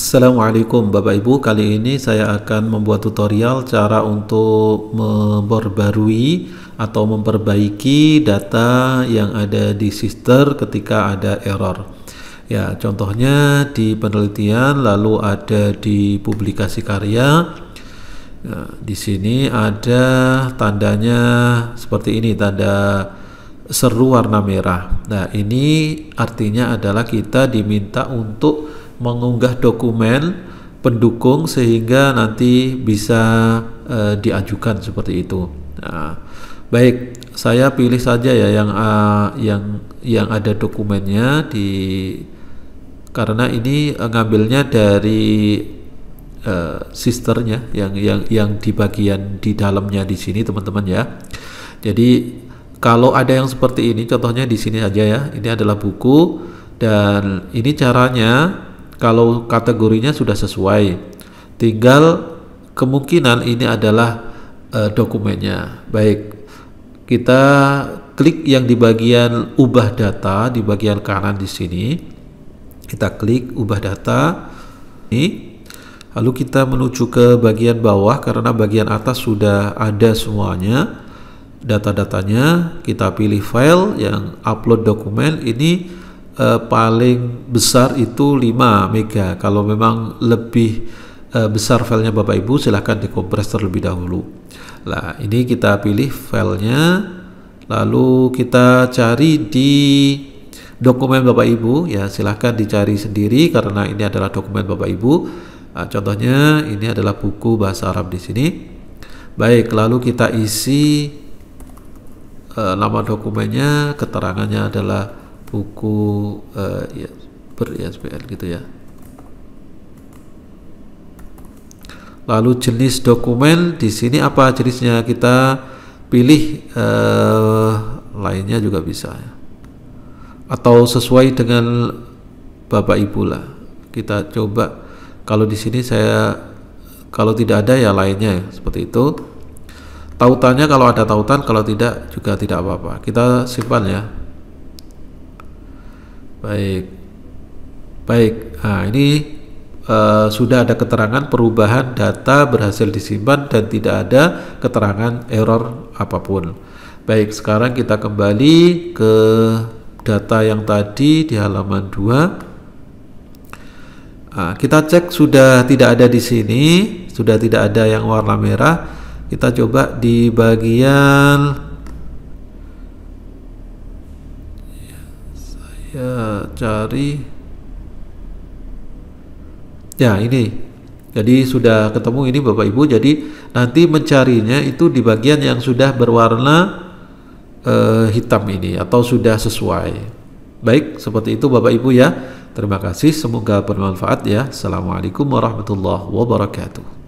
Assalamualaikum Bapak Ibu, kali ini saya akan membuat tutorial cara untuk memperbarui atau memperbaiki data yang ada di sister ketika ada error. Ya, contohnya di penelitian lalu ada di publikasi karya. Nah, di sini ada tandanya seperti ini, tanda seru warna merah. Nah, ini artinya adalah kita diminta untuk mengunggah dokumen pendukung sehingga nanti bisa uh, diajukan seperti itu. Nah, baik, saya pilih saja ya yang uh, yang yang ada dokumennya di karena ini eh, ngambilnya dari uh, sisternya yang yang yang di bagian di dalamnya di sini teman-teman ya. Jadi kalau ada yang seperti ini contohnya di sini aja ya. Ini adalah buku dan ini caranya kalau kategorinya sudah sesuai tinggal kemungkinan ini adalah uh, dokumennya baik kita klik yang di bagian ubah data di bagian kanan di sini kita klik ubah data ini lalu kita menuju ke bagian bawah karena bagian atas sudah ada semuanya data-datanya kita pilih file yang upload dokumen ini e, paling besar itu 5 mega kalau memang lebih e, besar filenya Bapak Ibu silahkan dikompres terlebih dahulu nah ini kita pilih filenya lalu kita cari di dokumen Bapak Ibu ya silahkan dicari sendiri karena ini adalah dokumen Bapak Ibu nah, contohnya ini adalah buku bahasa Arab di sini baik lalu kita isi e, nama dokumennya keterangannya adalah buku uh, ya, ber ISBN ya, gitu ya lalu jenis dokumen di sini apa jenisnya kita pilih uh, lainnya juga bisa ya. atau sesuai dengan bapak ibu lah kita coba kalau di sini saya kalau tidak ada ya lainnya ya, seperti itu tautannya kalau ada tautan kalau tidak juga tidak apa-apa kita simpan ya Baik, baik. Nah, ini e, sudah ada keterangan perubahan data berhasil disimpan dan tidak ada keterangan error apapun. Baik, sekarang kita kembali ke data yang tadi di halaman 2. Nah, kita cek sudah tidak ada di sini, sudah tidak ada yang warna merah. Kita coba di bagian ya cari ya ini jadi sudah ketemu ini Bapak Ibu jadi nanti mencarinya itu di bagian yang sudah berwarna eh, hitam ini atau sudah sesuai baik seperti itu Bapak Ibu ya terima kasih semoga bermanfaat ya Assalamualaikum warahmatullahi wabarakatuh